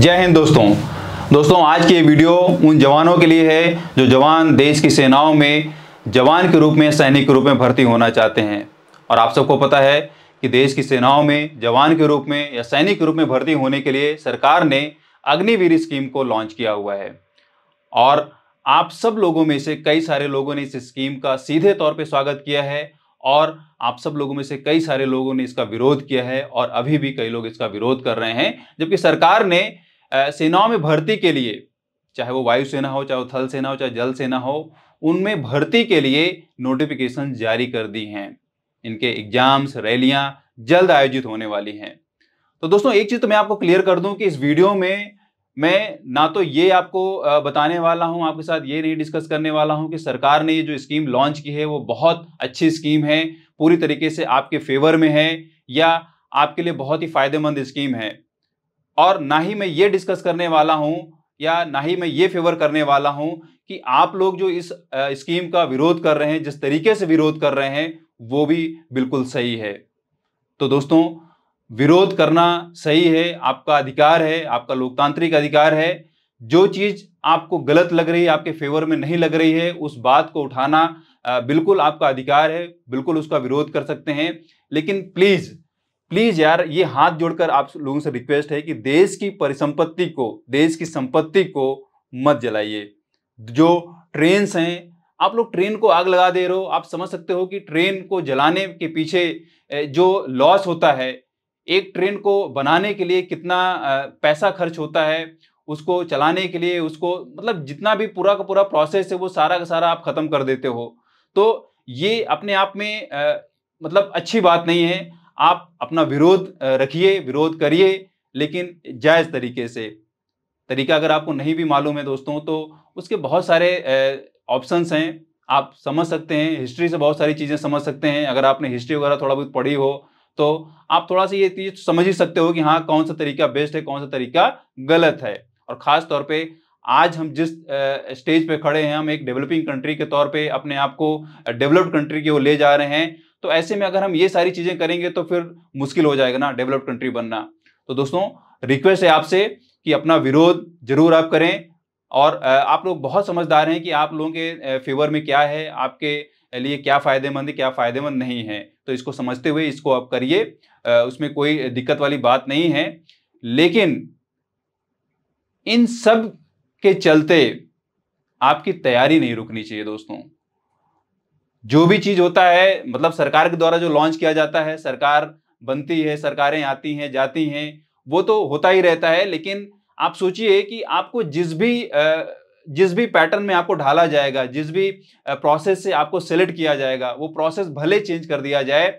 जय हिंद दोस्तों दोस्तों आज की ये वीडियो उन जवानों के लिए है जो जवान देश की सेनाओं में जवान के रूप में सैनिक के रूप में भर्ती होना चाहते हैं और आप सबको पता है कि देश की सेनाओं में जवान के रूप में या सैनिक के रूप में भर्ती होने के लिए सरकार ने अग्निवीर स्कीम को लॉन्च किया हुआ है और आप सब लोगों में से कई सारे लोगों ने इस स्कीम का सीधे तौर पर स्वागत किया है और आप सब लोगों में से कई सारे लोगों ने इसका विरोध किया है और अभी भी कई लोग इसका विरोध कर रहे हैं जबकि सरकार ने सेनाओं में भर्ती के लिए चाहे वो वायुसेना हो चाहे वो थल सेना हो चाहे जल सेना हो उनमें भर्ती के लिए नोटिफिकेशन जारी कर दी हैं इनके एग्जाम्स रैलियां जल्द आयोजित होने वाली हैं तो दोस्तों एक चीज़ तो मैं आपको क्लियर कर दूं कि इस वीडियो में मैं ना तो ये आपको बताने वाला हूं आपके साथ ये नहीं डिस्कस करने वाला हूं कि सरकार ने ये जो स्कीम लॉन्च की है वो बहुत अच्छी स्कीम है पूरी तरीके से आपके फेवर में है या आपके लिए बहुत ही फायदेमंद स्कीम है और ना ही मैं ये डिस्कस करने वाला हूं या ना ही मैं ये फेवर करने वाला हूं कि आप लोग जो इस स्कीम का विरोध कर रहे हैं जिस तरीके से विरोध कर रहे हैं वो भी बिल्कुल सही है तो दोस्तों विरोध करना सही है आपका अधिकार है आपका लोकतांत्रिक अधिकार है जो चीज़ आपको गलत लग रही है आपके फेवर में नहीं लग रही है उस बात को उठाना बिल्कुल आपका अधिकार है बिल्कुल उसका विरोध कर सकते हैं लेकिन प्लीज़ प्लीज यार ये हाथ जोड़कर आप लोगों से रिक्वेस्ट है कि देश की परिसंपत्ति को देश की संपत्ति को मत जलाइए जो ट्रेन हैं आप लोग ट्रेन को आग लगा दे रहे हो आप समझ सकते हो कि ट्रेन को जलाने के पीछे जो लॉस होता है एक ट्रेन को बनाने के लिए कितना पैसा खर्च होता है उसको चलाने के लिए उसको मतलब जितना भी पूरा का पूरा प्रोसेस है वो सारा का सारा आप ख़त्म कर देते हो तो ये अपने आप में मतलब अच्छी बात नहीं है आप अपना विरोध रखिए विरोध करिए लेकिन जायज़ तरीके से तरीका अगर आपको नहीं भी मालूम है दोस्तों तो उसके बहुत सारे ऑप्शंस हैं आप समझ सकते हैं हिस्ट्री से बहुत सारी चीज़ें समझ सकते हैं अगर आपने हिस्ट्री वगैरह थोड़ा बहुत पढ़ी हो तो आप थोड़ा सा ये चीज़ समझ ही सकते हो कि हाँ कौन सा तरीका बेस्ट है कौन सा तरीका गलत है और ख़ास तौर पे आज हम जिस स्टेज पे खड़े हैं हम एक डेवलपिंग कंट्री के तौर पे अपने आप को डेवलप्ड कंट्री की ओर ले जा रहे हैं तो ऐसे में अगर हम ये सारी चीज़ें करेंगे तो फिर मुश्किल हो जाएगा ना डेवलप्ड कंट्री बनना तो दोस्तों रिक्वेस्ट है आपसे कि अपना विरोध जरूर आप करें और आप लोग बहुत समझदार हैं कि आप लोगों के फेवर में क्या है आपके लिए क्या फ़ायदेमंद है क्या फ़ायदेमंद नहीं है तो इसको समझते हुए इसको आप करिए उसमें कोई दिक्कत वाली बात नहीं है लेकिन इन सब के चलते आपकी तैयारी नहीं रुकनी चाहिए दोस्तों जो भी चीज होता है मतलब सरकार के द्वारा जो लॉन्च किया जाता है सरकार बनती है सरकारें आती हैं जाती हैं वो तो होता ही रहता है लेकिन आप सोचिए कि आपको जिस भी जिस भी पैटर्न में आपको ढाला जाएगा जिस भी प्रोसेस से आपको सेलेक्ट किया जाएगा वो प्रोसेस भले चेंज कर दिया जाए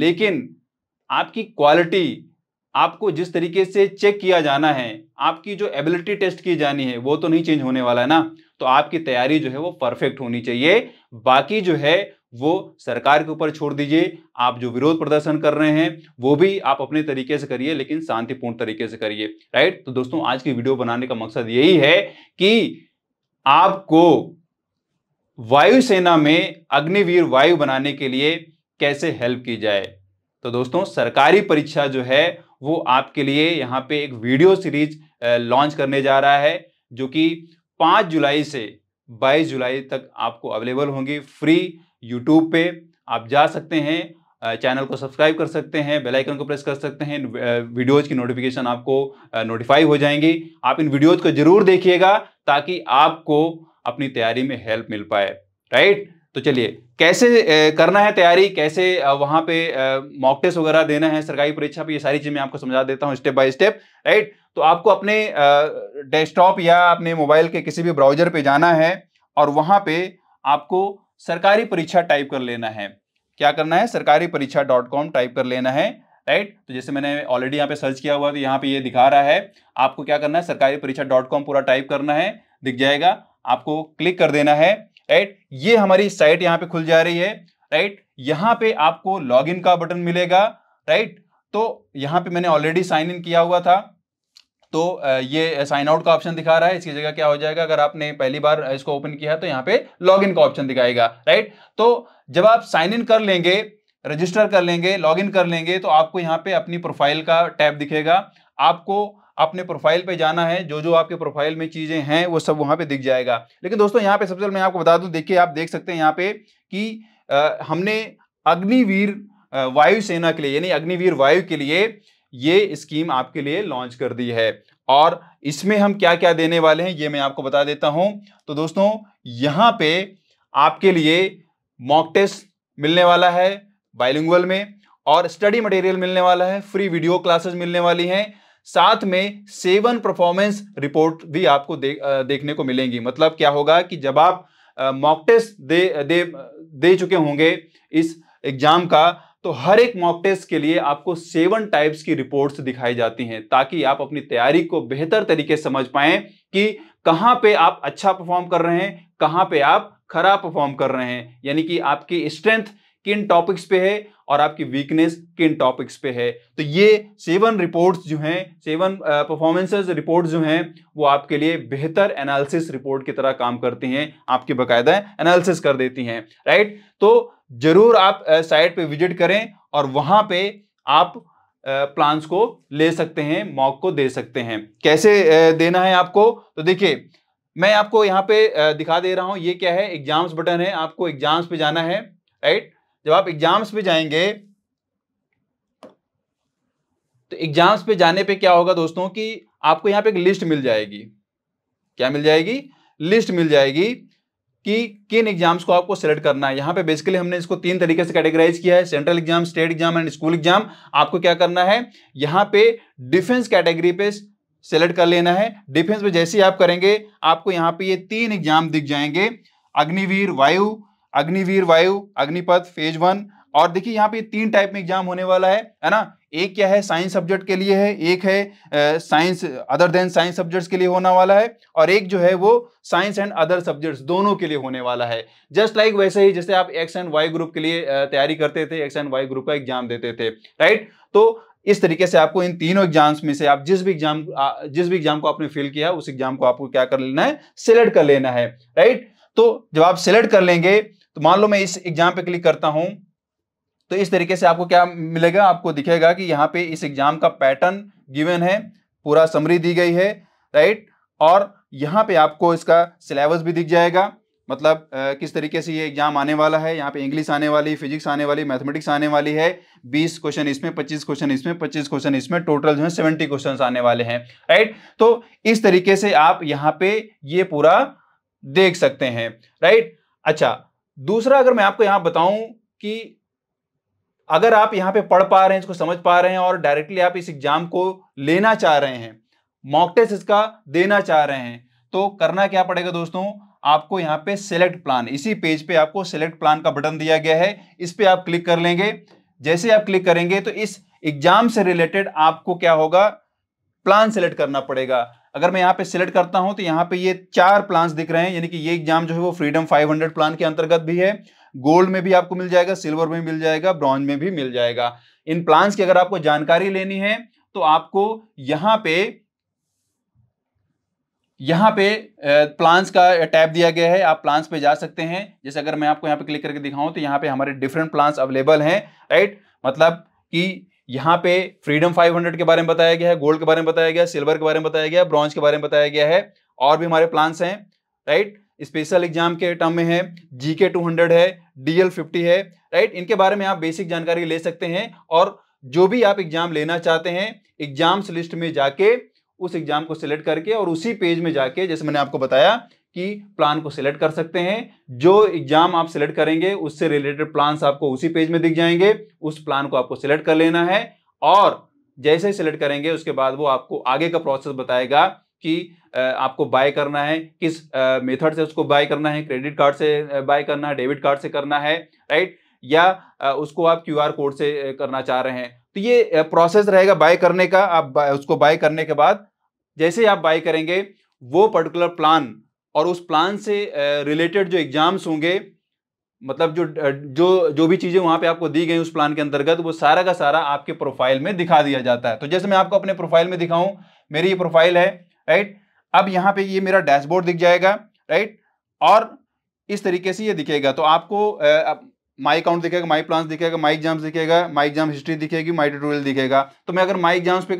लेकिन आपकी क्वालिटी आपको जिस तरीके से चेक किया जाना है आपकी जो एबिलिटी टेस्ट की जानी है वो तो नहीं चेंज होने वाला है ना तो आपकी तैयारी जो है वो परफेक्ट होनी चाहिए बाकी जो है वो सरकार के ऊपर छोड़ दीजिए आप जो विरोध प्रदर्शन कर रहे हैं वो भी आप अपने तरीके से करिए लेकिन शांतिपूर्ण तरीके से करिए राइट तो दोस्तों आज की वीडियो बनाने का मकसद यही है कि आपको वायुसेना में अग्निवीर वायु बनाने के लिए कैसे हेल्प की जाए तो दोस्तों सरकारी परीक्षा जो है वो आपके लिए यहाँ पे एक वीडियो सीरीज लॉन्च करने जा रहा है जो कि पाँच जुलाई से बाईस जुलाई तक आपको अवेलेबल होंगी फ्री यूट्यूब पे आप जा सकते हैं चैनल को सब्सक्राइब कर सकते हैं बेल आइकन को प्रेस कर सकते हैं वीडियोज की नोटिफिकेशन आपको नोटिफाई हो जाएंगी आप इन वीडियोज को जरूर देखिएगा ताकि आपको अपनी तैयारी में हेल्प मिल पाए राइट तो चलिए कैसे करना है तैयारी कैसे वहां पे मॉक टेस्ट वगैरह देना है सरकारी परीक्षा पे ये सारी चीज़ मैं आपको समझा देता हूँ स्टेप बाय स्टेप राइट तो आपको अपने डेस्कटॉप या अपने मोबाइल के किसी भी ब्राउजर पे जाना है और वहाँ पे आपको सरकारी परीक्षा टाइप कर लेना है क्या करना है सरकारी परीक्षा डॉट कॉम टाइप कर लेना है राइट तो जैसे मैंने ऑलरेडी यहाँ पे सर्च किया हुआ तो यहाँ पे ये दिखा रहा है आपको क्या करना है सरकारी परीक्षा डॉट कॉम पूरा टाइप करना है दिख जाएगा आपको क्लिक कर देना है राइट ये हमारी साइट यहाँ पे खुल जा रही है राइट यहाँ पे आपको लॉगिन का बटन मिलेगा राइट तो यहाँ पे मैंने ऑलरेडी साइन इन किया हुआ था तो ये साइन आउट का ऑप्शन दिखा रहा है इसकी जगह क्या हो जाएगा अगर आपने पहली बार इसको ओपन किया तो यहाँ पे लॉग इन का ऑप्शन दिखाएगा राइट तो जब आप साइन इन कर लेंगे रजिस्टर कर लेंगे लॉग इन कर लेंगे तो आपको यहाँ पे अपनी प्रोफाइल का टैब दिखेगा आपको अपने प्रोफाइल पे जाना है जो जो आपके प्रोफाइल में चीज़ें हैं वो सब वहाँ पे दिख जाएगा लेकिन दोस्तों यहाँ पे सबसे पहले मैं आपको बता दूँ देखिए आप देख सकते हैं यहाँ पे कि आ, हमने अग्निवीर वायुसेना के लिए यानी अग्निवीर वायु के लिए ये स्कीम आपके लिए लॉन्च कर दी है और इसमें हम क्या क्या देने वाले हैं ये मैं आपको बता देता हूं तो दोस्तों यहाँ पे आपके लिए मॉक टेस्ट मिलने वाला है बाइलिंगुअल में और स्टडी मटेरियल मिलने वाला है फ्री वीडियो क्लासेस मिलने वाली हैं साथ में सेवन परफॉर्मेंस रिपोर्ट भी आपको दे, देखने को मिलेंगी मतलब क्या होगा कि जब आप मॉक टेस्ट दे, दे दे चुके होंगे इस एग्जाम का तो हर एक मॉक टेस्ट के लिए आपको सेवन टाइप्स की रिपोर्ट्स दिखाई जाती हैं ताकि आप अपनी तैयारी को बेहतर तरीके समझ पाएं कि कहाँ पे आप अच्छा परफॉर्म कर रहे हैं कहाँ पे आप खराब परफॉर्म कर रहे हैं यानी कि आपकी स्ट्रेंथ किन टॉपिक्स पे है और आपकी वीकनेस किन टॉपिक्स पे है तो ये सेवन रिपोर्ट्स जो हैं सेवन परफॉर्मेंसेस रिपोर्ट्स जो हैं वो आपके लिए बेहतर एनालिसिस रिपोर्ट की तरह काम करती हैं आपकी बकायदा एनालिसिस कर देती हैं राइट तो जरूर आप साइट पे विजिट करें और वहां पे आप प्लान्स को ले सकते हैं मॉक को दे सकते हैं कैसे देना है आपको तो देखिए मैं आपको यहाँ पे दिखा दे रहा हूँ ये क्या है एग्जाम्स बटन है आपको एग्जाम्स पे जाना है राइट जब आप एग्जाम्स पे जाएंगे तो एग्जाम्स पे जाने पे क्या होगा दोस्तों कि आपको यहाँ पे एक लिस्ट मिल जाएगी क्या मिल जाएगी लिस्ट मिल जाएगी कि किन एग्जाम्स को आपको सेलेक्ट करना है यहां पे बेसिकली हमने इसको तीन तरीके से कैटेगराइज किया है central exam state exam and school exam आपको क्या करना है यहाँ पे डिफेंस कैटेगरी पे सेलेक्ट कर लेना है डिफेंस में जैसे ही आप करेंगे आपको यहां पे ये तीन एग्जाम दिख जाएंगे अग्निवीर वायु अग्निवीर वायु अग्निपथ फेज वन और देखिए यहाँ पे तीन टाइप में एग्जाम होने वाला है है ना एक क्या है साइंस सब्जेक्ट के लिए है एक है science other than science subjects के लिए होने वाला है और एक जो है वो साइंस एंड अदर सब्जेक्ट्स दोनों के लिए होने वाला है जस्ट लाइक like वैसे ही जैसे आप एक्स एंड वाई ग्रुप के लिए तैयारी करते थे एक्स एंड वाई ग्रुप का एग्जाम देते थे राइट तो इस तरीके से आपको इन तीनों एग्जाम्स में से आप जिस भी एग्जाम जिस भी एग्जाम को आपने फिल किया उस एग्जाम को आपको क्या कर लेना है सिलेक्ट कर लेना है राइट तो जब आप सिलेक्ट कर लेंगे तो मान लो मैं इस एग्जाम पे क्लिक करता हूं तो इस तरीके से आपको क्या मिलेगा आपको दिखेगा कि यहाँ पे इस एग्जाम का पैटर्न गिवन है पूरा समरी दी गई है राइट और यहाँ पे आपको इसका सिलेबस भी दिख जाएगा मतलब आ, किस तरीके से ये एग्जाम आने वाला है यहाँ पे इंग्लिश आने वाली फिजिक्स आने वाली मैथमेटिक्स आने वाली है बीस क्वेश्चन इसमें पच्चीस क्वेश्चन इसमें पच्चीस क्वेश्चन इसमें टोटल जो है सेवेंटी क्वेश्चन आने वाले हैं राइट तो इस तरीके से आप यहाँ पे ये पूरा देख सकते हैं राइट अच्छा दूसरा अगर मैं आपको यहां बताऊं कि अगर आप यहां पे पढ़ पा रहे हैं इसको समझ पा रहे हैं और डायरेक्टली आप इस एग्जाम को लेना चाह रहे हैं मॉक टेस्ट इसका देना चाह रहे हैं तो करना क्या पड़ेगा दोस्तों आपको यहां पे सेलेक्ट प्लान इसी पेज पे आपको सेलेक्ट प्लान का बटन दिया गया है इस पर आप क्लिक कर लेंगे जैसे आप क्लिक करेंगे तो इस एग्जाम से रिलेटेड आपको क्या होगा प्लान सेलेक्ट करना पड़ेगा अगर मैं यहाँ पे सिलेक्ट करता हूँ तो यहाँ पे ये चार प्लान दिख रहे हैं यानी कि ये एग्जाम जो है वो फ्रीडम 500 प्लान के अंतर्गत भी है गोल्ड में भी आपको मिल जाएगा सिल्वर में मिल जाएगा ब्रॉन्ज में भी मिल जाएगा इन प्लान्स की अगर आपको जानकारी लेनी है तो आपको यहाँ पे यहाँ पे प्लान्स का टैब दिया गया है आप प्लान्स पे जा सकते हैं जैसे अगर मैं आपको यहाँ पे क्लिक करके दिखाऊं तो यहाँ पे हमारे डिफरेंट प्लान्स अवेलेबल हैं राइट मतलब कि यहाँ पे फ्रीडम 500 के बारे में बताया गया है गोल्ड के बारे में बताया गया सिल्वर के बारे में बताया गया ब्रॉन्ज के बारे में बताया गया है और भी हमारे प्लान्स हैं राइट स्पेशल एग्जाम के टर्म में है जीके 200 है डीएल 50 है राइट इनके बारे में आप बेसिक जानकारी ले सकते हैं और जो भी आप एग्जाम लेना चाहते हैं एग्जाम्स लिस्ट में जाके उस एग्जाम को सिलेक्ट करके और उसी पेज में जाके जैसे मैंने आपको बताया की प्लान को सिलेक्ट कर सकते हैं जो एग्जाम आप सिलेक्ट करेंगे उससे रिलेटेड प्लान आपको उसी पेज में दिख जाएंगे उस प्लान को आपको सिलेक्ट कर लेना है और जैसे ही सिलेक्ट करेंगे उसके बाद वो आपको आगे का प्रोसेस बताएगा कि आपको बाय करना है किस मेथड से उसको बाय करना है क्रेडिट कार्ड से बाय करना है डेबिट कार्ड से करना है राइट या उसको आप क्यूआर कोड से करना चाह रहे हैं तो ये प्रोसेस रहेगा बाय करने का आप उसको बाय करने के बाद जैसे ही आप बाय करेंगे वो पर्टिकुलर प्लान और उस प्लान से रिलेटेड जो एग्ज़ाम्स होंगे मतलब जो जो जो भी चीज़ें वहाँ पे आपको दी गई उस प्लान के अंतर्गत वो सारा का सारा आपके प्रोफाइल में दिखा दिया जाता है तो जैसे मैं आपको अपने प्रोफाइल में दिखाऊं मेरी ये प्रोफाइल है राइट अब यहाँ पे ये मेरा डैशबोर्ड दिख जाएगा राइट और इस तरीके से ये दिखेगा तो आपको माई अकाउंट दिखेगा माई प्लान दिखेगा माई एग्जाम्स दिखेगा माई एग्जाम हिस्ट्री दिखेगी माई ट्यूटोरियल दिखेगा तो मैं अगर माई एग्जाम्स पे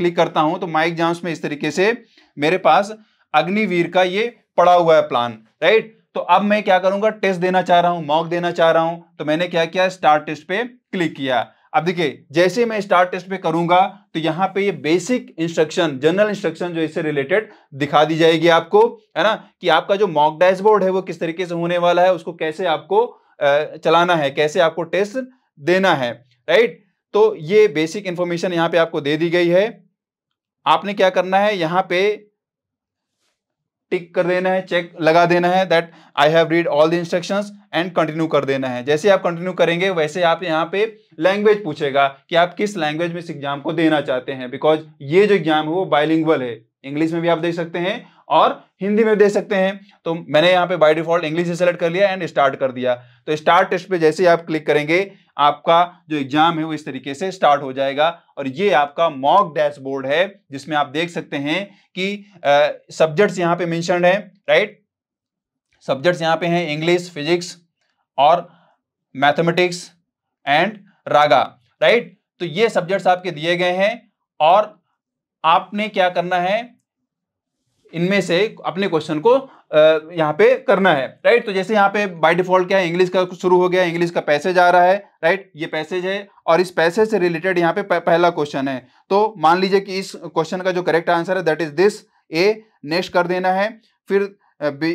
क्लिक करता हूँ तो माई एग्जाम्स में इस तरीके से मेरे पास अग्निवीर का ये पड़ा हुआ है प्लान राइट तो अब मैं क्या करूंगा टेस्ट देना चाह रहा हूं मॉक देना चाह रहा हूं तो मैंने क्या किया स्टार्ट टेस्ट पे क्लिक किया अब देखिए जैसे मैं स्टार्ट टेस्ट पे करूंगा तो यहाँ पे ये बेसिक इंस्ट्रक्शन जनरल इंस्ट्रक्शन जो इससे रिलेटेड दिखा दी जाएगी आपको है ना कि आपका जो मॉक डैशबोर्ड है वो किस तरीके से होने वाला है उसको कैसे आपको चलाना है कैसे आपको टेस्ट देना है राइट तो ये बेसिक इंफॉर्मेशन यहाँ पे आपको दे दी गई है आपने क्या करना है यहाँ पे टिक कर देना है चेक लगा देना है that I have read all the instructions and continue कर देना है जैसे आप कंटिन्यू करेंगे वैसे आप यहाँ पे लैंग्वेज पूछेगा कि आप किस लैंग्वेज में इस एग्जाम को देना चाहते हैं बिकॉज ये जो एग्जाम है वो बाइलिंगल है इंग्लिश में भी आप देख सकते हैं और हिंदी में देख सकते हैं तो मैंने यहाँ पे बाय डिफॉल्ट इंग्लिश से सेलेक्ट कर लिया एंड स्टार्ट कर दिया तो स्टार्ट टेस्ट पे जैसे ही आप क्लिक करेंगे आपका जो एग्जाम है वो इस तरीके से स्टार्ट हो जाएगा और ये आपका मॉक डैशबोर्ड है जिसमें आप देख सकते हैं कि सब्जेक्ट्स यहाँ पे मेंशन है राइट सब्जेक्ट्स यहाँ पे हैं इंग्लिश फिजिक्स और मैथमेटिक्स एंड रागा राइट तो ये सब्जेक्ट्स आपके दिए गए हैं और आपने क्या करना है इनमें से अपने क्वेश्चन को यहाँ पे करना है राइट तो जैसे यहाँ पे बाय डिफॉल्ट क्या है इंग्लिश का शुरू हो गया इंग्लिश का पैसेज आ रहा है राइट ये पैसेज है और इस पैसेज से रिलेटेड यहाँ पे पहला क्वेश्चन है तो मान लीजिए कि इस क्वेश्चन का जो करेक्ट आंसर है that is this a next कर देना है फिर बी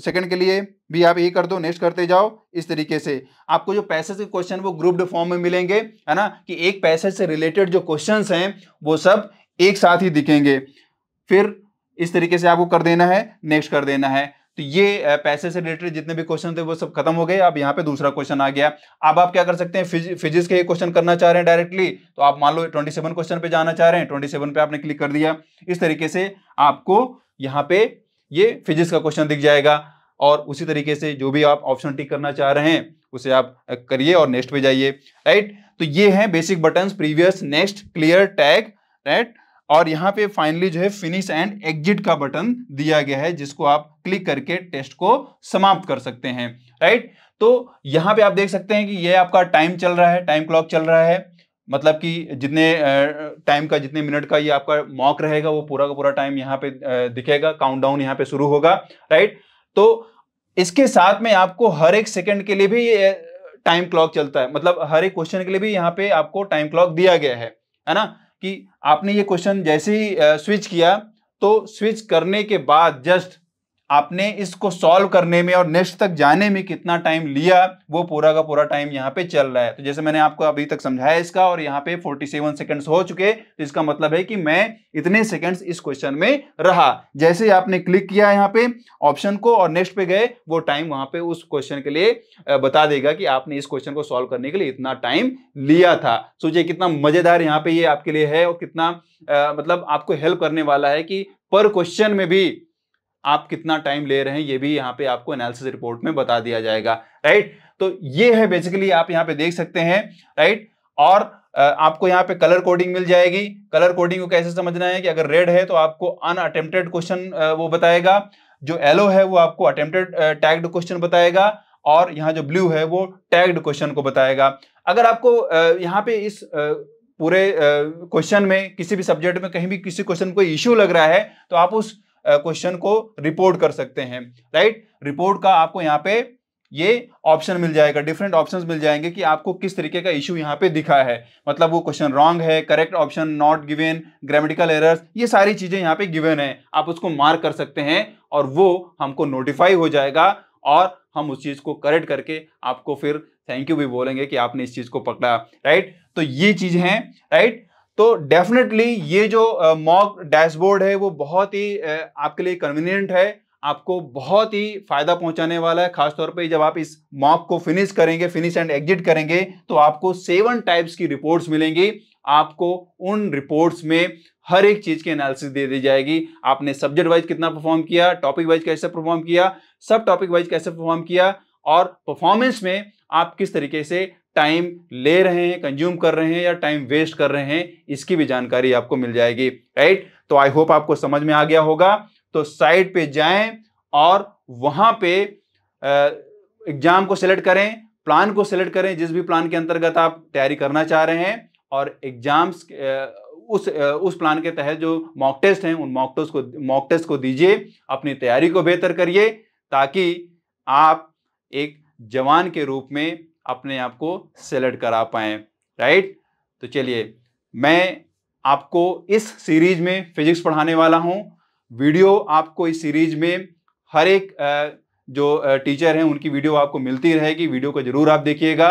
सेकेंड के लिए भी आप ये कर दो नेक्स्ट करते जाओ इस तरीके से आपको जो पैसेज के क्वेश्चन वो ग्रुप्ड फॉर्म में मिलेंगे है ना कि एक पैसेज से रिलेटेड जो क्वेश्चंस हैं वो सब एक साथ ही दिखेंगे फिर इस तरीके से आपको कर देना है नेक्स्ट कर देना है तो ये पैसे से रिलेटेड जितने भी क्वेश्चन थे वो सब खत्म हो गए अब यहाँ पे दूसरा क्वेश्चन आ गया अब आप क्या कर सकते हैं फिजिक्स के क्वेश्चन करना चाह रहे हैं डायरेक्टली तो आप मान लो 27 क्वेश्चन पे जाना चाह रहे हैं 27 पे आपने क्लिक कर दिया इस तरीके से आपको यहाँ पे ये फिजिक्स का क्वेश्चन दिख जाएगा और उसी तरीके से जो भी आप ऑप्शन टिक करना चाह रहे हैं उसे आप करिए और नेक्स्ट पे जाइए राइट तो ये है basic button previous next clear tag right और यहाँ पे फाइनली जो है फिनिश एंड एग्जिट का बटन दिया गया है जिसको आप क्लिक करके टेस्ट को समाप्त कर सकते हैं राइट तो यहाँ पे आप देख सकते हैं कि ये आपका टाइम चल रहा है टाइम क्लॉक चल रहा है मतलब कि जितने टाइम का जितने मिनट का ये आपका मॉक रहेगा वो पूरा का पूरा टाइम यहाँ पे दिखेगा काउंट डाउन यहाँ पे शुरू होगा राइट तो इसके साथ में आपको हर एक सेकेंड के लिए भी ये टाइम क्लॉक चलता है मतलब हर एक क्वेश्चन के लिए भी यहाँ पे आपको टाइम क्लॉक दिया गया है है ना कि आपने ये क्वेश्चन जैसे ही स्विच किया तो स्विच करने के बाद जस्ट आपने इसको सॉल्व करने में और नेक्स्ट तक जाने में कितना टाइम लिया वो पूरा का पूरा टाइम यहाँ पे चल रहा है तो जैसे मैंने आपको अभी तक समझाया इसका और यहाँ पे 47 सेकेंड्स हो चुके तो इसका मतलब है कि मैं इतने सेकेंड्स इस क्वेश्चन में रहा जैसे आपने क्लिक किया यहाँ पे ऑप्शन को और नेक्स्ट पे गए वो टाइम वहाँ पे उस क्वेश्चन के लिए बता देगा कि आपने इस क्वेश्चन को सॉल्व करने के लिए इतना टाइम लिया था सोचिए कितना मजेदार यहाँ पे ये आपके लिए है और कितना मतलब आपको हेल्प करने वाला है कि पर क्वेश्चन में भी आप कितना टाइम ले रहे हैं ये भी यहाँ पे आपको एनालिसिस रिपोर्ट में बता दिया जाएगा राइट तो ये है बेसिकली आप यहाँ पे देख सकते हैं राइट और आपको यहाँ पे कलर कोडिंग मिल जाएगी कलर कोडिंग को कैसे समझना है कि अगर रेड है तो आपको अनअटेम्प्टेड क्वेश्चन वो बताएगा जो येलो है वो आपको अटेम्प्टेड टैग्ड क्वेश्चन बताएगा और यहाँ जो ब्लू है वो टैग्ड क्वेश्चन को बताएगा अगर आपको यहाँ पे इस पूरे क्वेश्चन में किसी भी सब्जेक्ट में कहीं भी किसी क्वेश्चन को इश्यू लग रहा है तो आप उस क्वेश्चन को रिपोर्ट कर सकते हैं राइट रिपोर्ट का आपको यहाँ पे ये ऑप्शन मिल जाएगा डिफरेंट ऑप्शंस मिल जाएंगे कि आपको किस तरीके का इशू यहाँ पे दिखा है मतलब वो क्वेश्चन रॉन्ग है correct option not given grammatical errors ये सारी चीजें यहाँ पे गिवन है आप उसको मार्क कर सकते हैं और वो हमको नोटिफाई हो जाएगा और हम उस चीज को करेक्ट करके आपको फिर थैंक यू भी बोलेंगे कि आपने इस चीज को पकड़ा राइट तो ये चीज है राइट तो डेफिनेटली ये जो मॉक डैशबोर्ड है वो बहुत ही आपके लिए कन्वीनियंट है आपको बहुत ही फायदा पहुंचाने वाला है खासतौर पे जब आप इस मॉक को फिनिश करेंगे फिनिश एंड एग्जिट करेंगे तो आपको सेवन टाइप्स की रिपोर्ट्स मिलेंगी आपको उन रिपोर्ट्स में हर एक चीज की एनालिसिस दे दी जाएगी आपने सब्जेक्ट वाइज कितना परफॉर्म किया टॉपिक वाइज कैसे परफॉर्म किया सब टॉपिक वाइज कैसे परफॉर्म किया और परफॉर्मेंस में आप किस तरीके से टाइम ले रहे हैं कंज्यूम कर रहे हैं या टाइम वेस्ट कर रहे हैं इसकी भी जानकारी आपको मिल जाएगी राइट तो आई होप आपको समझ में आ गया होगा तो साइट पे जाएं और वहां पे एग्जाम को सिलेक्ट करें प्लान को सिलेक्ट करें जिस भी प्लान के अंतर्गत आप तैयारी करना चाह रहे हैं और एग्जाम्स उस उस प्लान के तहत जो मॉक टेस्ट हैं उन मॉक टेस्ट को मॉक टेस्ट को दीजिए अपनी तैयारी को बेहतर करिए ताकि आप एक जवान के रूप में अपने आप को सेलेक्ट करा पाएँ राइट तो चलिए मैं आपको इस सीरीज में फिजिक्स पढ़ाने वाला हूँ वीडियो आपको इस सीरीज में हर एक जो टीचर हैं उनकी वीडियो आपको मिलती रहेगी वीडियो को जरूर आप देखिएगा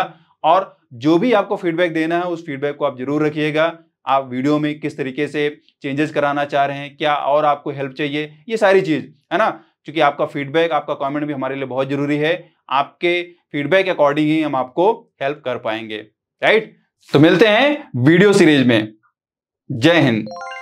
और जो भी आपको फीडबैक देना है उस फीडबैक को आप जरूर रखिएगा आप वीडियो में किस तरीके से चेंजेस कराना चाह रहे हैं क्या और आपको हेल्प चाहिए ये सारी चीज़ है ना क्योंकि आपका फीडबैक आपका कमेंट भी हमारे लिए बहुत ज़रूरी है आपके फीडबैक अकॉर्डिंग ही हम आपको हेल्प कर पाएंगे राइट तो मिलते हैं वीडियो सीरीज में जय हिंद